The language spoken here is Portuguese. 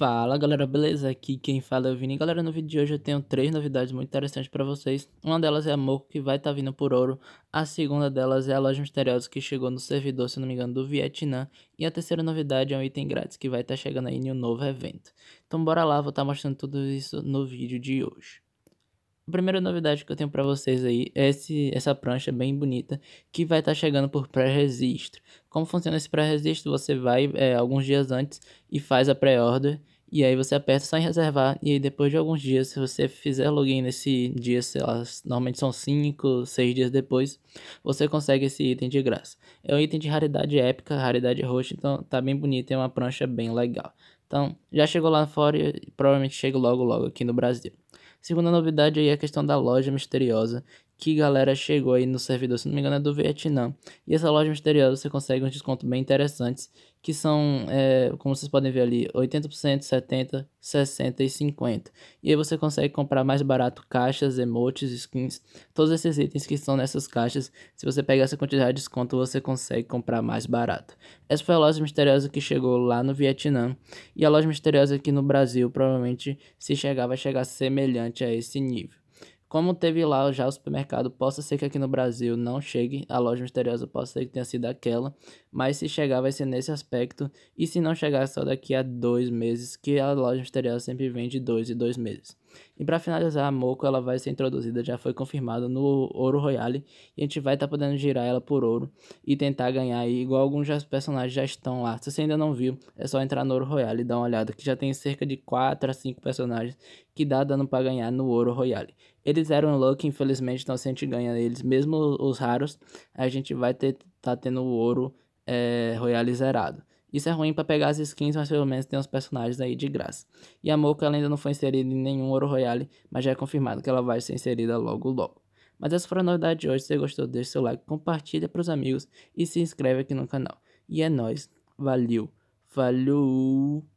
Fala galera, beleza? Aqui quem fala é o Vini. Galera, no vídeo de hoje eu tenho três novidades muito interessantes para vocês. Uma delas é a Moco, que vai estar tá vindo por ouro. A segunda delas é a loja misteriosa que chegou no servidor, se não me engano, do Vietnã. E a terceira novidade é um item grátis que vai estar tá chegando aí em um novo evento. Então bora lá, vou estar tá mostrando tudo isso no vídeo de hoje. A primeira novidade que eu tenho para vocês aí é esse, essa prancha bem bonita que vai estar tá chegando por pré-registro. Como funciona esse pré-registro? Você vai é, alguns dias antes e faz a pré-order e aí você aperta só em reservar. E aí depois de alguns dias, se você fizer login nesse dia, sei lá, normalmente são 5, 6 dias depois, você consegue esse item de graça. É um item de raridade épica, raridade roxa, então tá bem bonito e é uma prancha bem legal. Então, já chegou lá fora e provavelmente chega logo logo aqui no Brasil. Segunda novidade aí é a questão da loja misteriosa, que galera chegou aí no servidor, se não me engano é do Vietnã. E essa loja misteriosa você consegue uns descontos bem interessantes, que são, é, como vocês podem ver ali, 80%, 70%, 60% e 50%. E aí você consegue comprar mais barato caixas, emotes, skins, todos esses itens que estão nessas caixas. Se você pegar essa quantidade de desconto, você consegue comprar mais barato. Essa foi a loja misteriosa que chegou lá no Vietnã. E a loja misteriosa aqui no Brasil, provavelmente, se chegar, vai chegar semelhante a esse nível. Como teve lá já o supermercado, possa ser que aqui no Brasil não chegue, a loja misteriosa possa ser que tenha sido aquela, mas se chegar vai ser nesse aspecto, e se não chegar é só daqui a dois meses, que a loja misteriosa sempre vende dois e dois meses. E para finalizar, a Moco ela vai ser introduzida, já foi confirmada no Ouro Royale. E a gente vai estar tá podendo girar ela por ouro e tentar ganhar aí, igual alguns já, personagens já estão lá. Se você ainda não viu, é só entrar no Ouro Royale e dar uma olhada, que já tem cerca de 4 a 5 personagens que dá dano para ganhar no Ouro Royale. Eles eram luck, infelizmente, então se a gente ganha eles, mesmo os raros, a gente vai ter, tá tendo o Ouro é, Royale zerado. Isso é ruim para pegar as skins, mas pelo menos tem os personagens aí de graça. E a Mocha ainda não foi inserida em nenhum Ouro Royale, mas já é confirmado que ela vai ser inserida logo logo. Mas essa foi a novidade de hoje. Se você gostou, deixa seu like, compartilha para os amigos e se inscreve aqui no canal. E é nóis. Valeu. Falou.